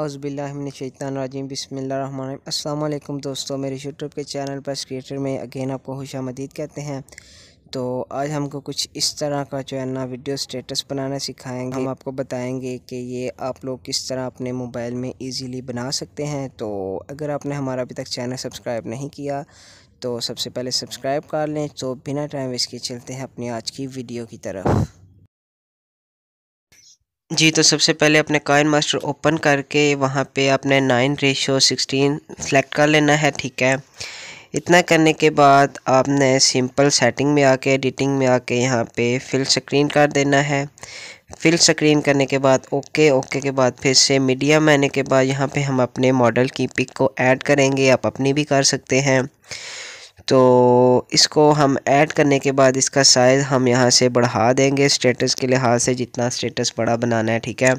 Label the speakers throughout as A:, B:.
A: अउज़बिल्लिमिनशैतरजीम बसमिल्लाम अल्लाम दोस्तों मेरे यूट्यूब के चैनल पर क्रिएटर में अगेन आपको खुश आमदीद कहते हैं तो आज हमको कुछ इस तरह का जो है ना वीडियो स्टेटस बनाना सिखाएंगे हम आपको बताएंगे कि ये आप लोग किस तरह अपने मोबाइल में इजीली बना सकते हैं तो अगर आपने हमारा अभी तक चैनल सब्सक्राइब नहीं किया तो सबसे पहले सब्सक्राइब कर लें तो बिना टाइम वेस्ट के चलते हैं अपनी आज की वीडियो की तरफ जी तो सबसे पहले अपने कॉइन मास्टर ओपन करके वहाँ पे आपने नाइन रेशो सिक्सटीन सेलेक्ट कर लेना है ठीक है इतना करने के बाद आपने सिंपल सेटिंग में आके एडिटिंग में आके यहाँ पे फिल स्क्रीन कर देना है फिल स्क्रीन करने के बाद ओके ओके के बाद फिर से मीडियम आने के बाद यहाँ पे हम अपने मॉडल की पिक को ऐड करेंगे आप अपनी भी कर सकते हैं तो इसको हम ऐड करने के बाद इसका साइज़ हम यहाँ से बढ़ा देंगे स्टेटस के लिहाज से जितना स्टेटस बड़ा बनाना है ठीक है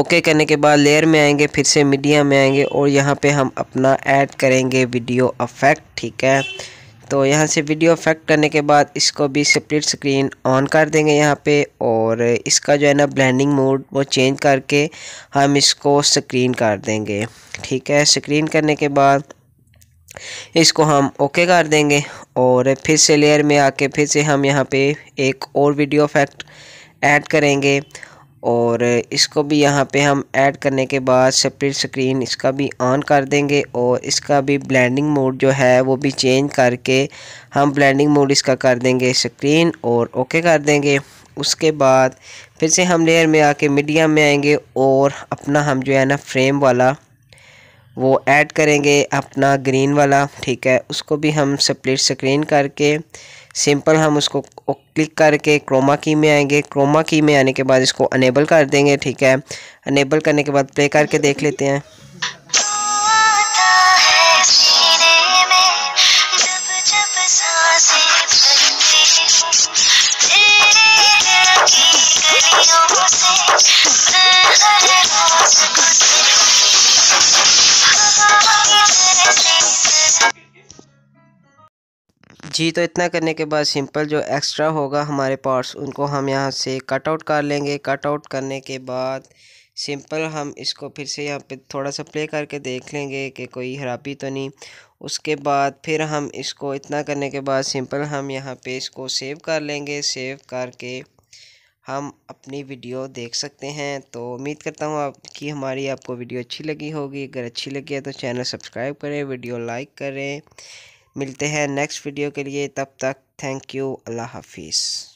A: ओके करने के बाद लेयर में आएंगे फिर से मीडिया में आएंगे और यहाँ पे हम अपना ऐड करेंगे वीडियो अफेक्ट ठीक है तो यहाँ से वीडियो अफेक्ट करने के बाद इसको भी स्प्लिट स्क्रीन ऑन कर देंगे यहाँ पे और इसका जो है ना ब्लेंडिंग मोड वो चेंज करके हम इसको स्क्रीन कर देंगे ठीक है स्क्रीन करने के बाद इसको हम ओके कर देंगे और फिर से लेयर में आके फिर से हम यहाँ पे एक और वीडियो इफेक्ट ऐड करेंगे और इसको भी यहाँ पे हम ऐड करने के बाद सेपरेट स्क्रीन इसका भी ऑन कर देंगे और इसका भी ब्लेंडिंग मोड जो है वो भी चेंज करके हम ब्लेंडिंग मोड इसका कर देंगे स्क्रीन और ओके कर देंगे उसके बाद फिर से हम लेयर में आके मीडियम में आएंगे और अपना हम जो है ना फ्रेम वाला वो ऐड करेंगे अपना ग्रीन वाला ठीक है उसको भी हम स्प्लिट स्क्रीन करके सिंपल हम उसको क्लिक करके क्रोमा की में आएंगे क्रोमा की में आने के बाद इसको अनेबल कर देंगे ठीक है अनेबल करने के बाद प्ले करके देख लेते हैं जी तो इतना करने के बाद सिंपल जो एक्स्ट्रा होगा हमारे पार्ट्स उनको हम यहाँ से कट आउट कर लेंगे कट आउट करने के बाद सिंपल हम इसको फिर से यहाँ पे थोड़ा सा प्ले करके देख लेंगे कि कोई खराबी तो नहीं उसके बाद फिर हम इसको इतना करने के बाद सिंपल हम यहाँ पे इसको सेव कर लेंगे सेव करके हम अपनी वीडियो देख सकते हैं तो उम्मीद करता हूँ आपकी हमारी आपको वीडियो अच्छी लगी होगी अगर अच्छी लगी है तो चैनल सब्सक्राइब करें वीडियो लाइक करें मिलते हैं नेक्स्ट वीडियो के लिए तब तक थैंक यू अल्लाह हाफिज़